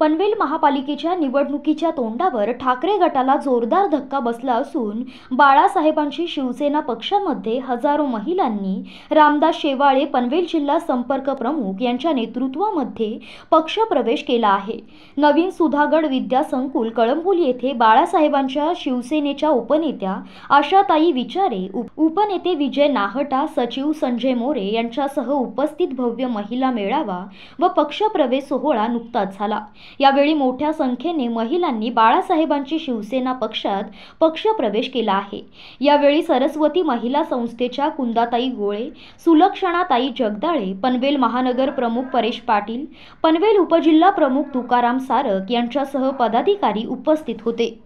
पनवेल महापालिकेच्या निवडणुकीच्या तोंडावर ठाकरे गटाला जोरदार धक्का बसला असून बाळासाहेबांशी शिवसेना पक्षामध्ये हजारो महिलांनी रामदास शेवाळे पनवेल जिल्हा संपर्क प्रमुख यांच्या नेतृत्वामध्ये पक्षप्रवेश केला आहे नवीन सुधागड विद्या संकुल कळंबुल येथे बाळासाहेबांच्या शिवसेनेच्या उपनेत्या आशाताई विचारे उपनेते विजय नाहटा सचिव संजय मोरे यांच्यासह उपस्थित भव्य महिला मेळावा व पक्षप्रवेश सोहळा नुकताच झाला यावेळी मोठ्या संख्येने महिलांनी बाळासाहेबांची शिवसेना पक्षात पक्ष प्रवेश केला आहे यावेळी सरस्वती महिला संस्थेच्या कुंदाताई गोळे सुलक्षणाताई जगदाळे पनवेल महानगर प्रमुख परेश पाटील पनवेल उपजिल्हा प्रमुख तुकाराम सारक यांच्यासह पदाधिकारी उपस्थित होते